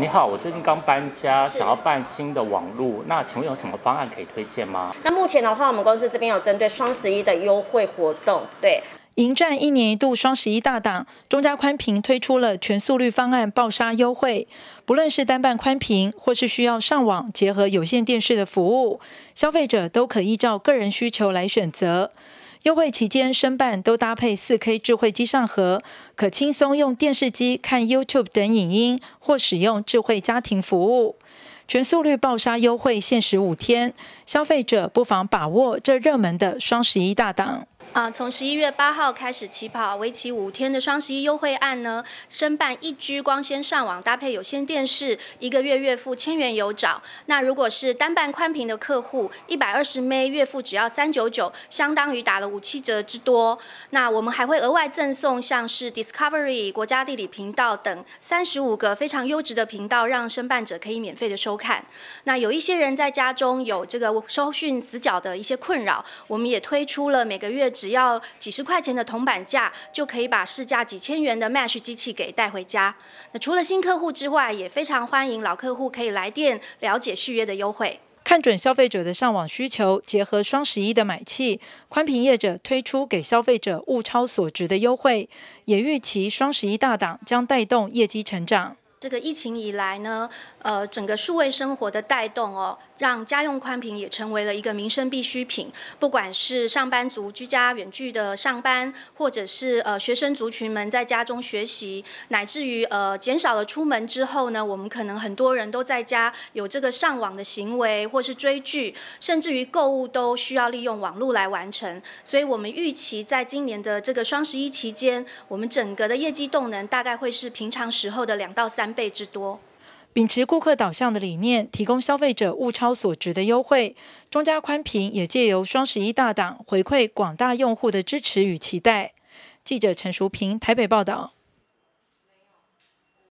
你好，我最近刚搬家，想要办新的网络，那请问有什么方案可以推荐吗？那目前的话，我们公司这边有针对双十一的优惠活动，对，迎战一年一度双十一大档，中家宽频推出了全速率方案爆杀优惠，不论是单办宽频或是需要上网结合有线电视的服务，消费者都可依照个人需求来选择。优惠期间，申办都搭配四 K 智慧机上盒，可轻松用电视机看 YouTube 等影音，或使用智慧家庭服务。全速率爆杀优惠限时五天，消费者不妨把握这热门的双十一大档。啊，从十一月八号开始起跑，为期五天的双十一优惠案呢，申办一居光纤上网搭配有线电视，一个月月付千元有找。那如果是单办宽屏的客户，一百二十 M 月付只要三九九，相当于打了五七折之多。那我们还会额外赠送像是 Discovery 国家地理频道等三十五个非常优质的频道，让申办者可以免费的收看。那有一些人在家中有这个收讯死角的一些困扰，我们也推出了每个月。只要几十块钱的铜板价，就可以把市价几千元的 Mesh 机器给带回家。那除了新客户之外，也非常欢迎老客户可以来电了解续约的优惠。看准消费者的上网需求，结合双十一的买气，宽频业者推出给消费者物超所值的优惠，也预期双十一大档将带动业绩成长。这个疫情以来呢，呃，整个数位生活的带动哦，让家用宽屏也成为了一个民生必需品。不管是上班族居家远距的上班，或者是呃学生族群们在家中学习，乃至于呃减少了出门之后呢，我们可能很多人都在家有这个上网的行为，或是追剧，甚至于购物都需要利用网络来完成。所以我们预期在今年的这个双十一期间，我们整个的业绩动能大概会是平常时候的两到三。倍之多，秉持顾客导向的理念，提供消费者物超所值的优惠。中加宽频也借由双十一大档回馈广大用户的支持与期待。记者陈淑平，台北报道。